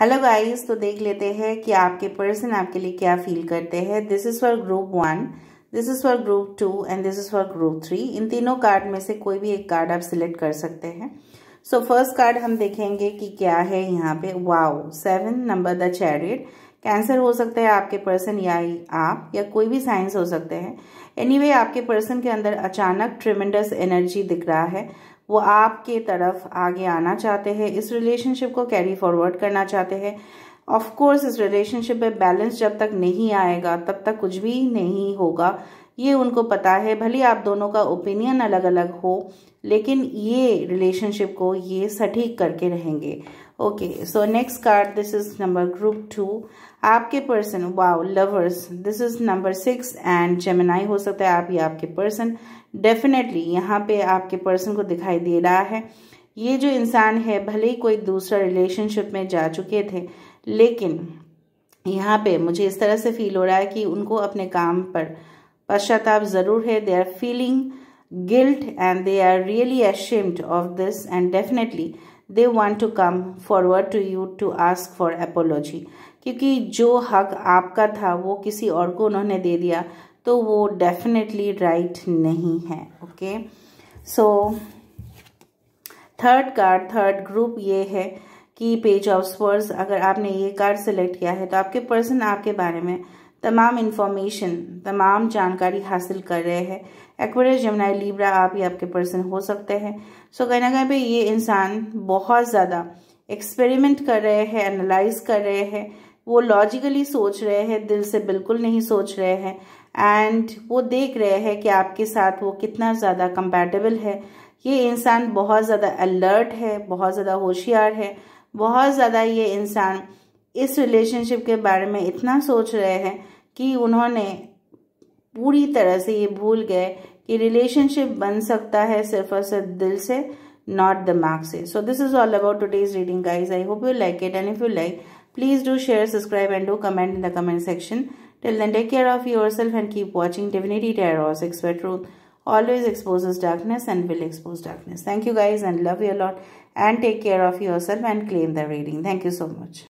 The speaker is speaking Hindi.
हेलो गाइस तो देख लेते हैं कि आपके पर्सन आपके लिए क्या फील करते हैं this is for group one this is for group two and this is for group three इन तीनों कार्ड में से कोई भी एक कार्ड आप सिलेक्ट कर सकते हैं सो फर्स्ट कार्ड हम देखेंगे कि क्या है यहाँ पे wow seven number the chariot cancer हो सकता है आपके पर्सन या आप या कोई भी साइंस हो सकते हैं एनीवे anyway, आपके पर्सन के अंदर अचानक ट्रिमेंडस एनर्जी दिख रहा है वो आपके तरफ आगे आना चाहते हैं इस रिलेशनशिप को कैरी फॉरवर्ड करना चाहते हैं ऑफ कोर्स इस रिलेशनशिप में बैलेंस जब तक नहीं आएगा तब तक कुछ भी नहीं होगा ये उनको पता है भले आप दोनों का ओपिनियन अलग अलग हो लेकिन ये रिलेशनशिप को ये सटीक करके रहेंगे okay so next card this is number group two आपके person wow lovers this is number six and Gemini हो सकता है आप ये आपके पर्सन डेफिनेटली यहाँ पे आपके पर्सन को दिखाई दे रहा है ये जो इंसान है भले ही कोई दूसरा रिलेशनशिप में जा चुके थे लेकिन यहाँ पे मुझे इस तरह से फील हो रहा है कि उनको अपने काम पर पश्चाताप जरूर है they are feeling guilt and they are really ashamed of this and definitely they want to come forward to you to ask for apology क्योंकि जो हक आपका था वो किसी और को उन्होंने दे दिया तो वो डेफिनेटली राइट right नहीं है okay so third card third group ये है कि पेज ऑफ स्वर्स अगर आपने ये कार्ड सेलेक्ट किया है तो आपके पर्सन आपके बारे में तमाम इन्फॉर्मेशन तमाम जानकारी हासिल कर रहे हैं एक्वेरियस जमुनाई लिब्रा आप ही आपके पर्सन हो सकते हैं सो कहीं ना कहीं पर ये इंसान बहुत ज़्यादा एक्सपेरिमेंट कर रहे हैं एनालाइज कर रहे हैं वो लॉजिकली सोच रहे हैं दिल से बिल्कुल नहीं सोच रहे हैं एंड वो देख रहे हैं कि आपके साथ वो कितना ज़्यादा कंपैटिबल है ये इंसान बहुत ज़्यादा अलर्ट है बहुत ज़्यादा होशियार है बहुत ज़्यादा ये इंसान इस रिलेशनशिप के बारे में इतना सोच रहे हैं कि उन्होंने पूरी तरह से ये भूल गए कि रिलेशनशिप बन सकता है सिर्फ और सिर्फ दिल से नॉट दिमाग से so this is all about days reading guys I hope you like it and if you like please do share subscribe and do comment in the comment section till then take care of yourself and keep watching Divinity Tarots expert truth always exposes darkness and will expose darkness thank you guys and love you lot and take care of yourself and claim the reading thank you so much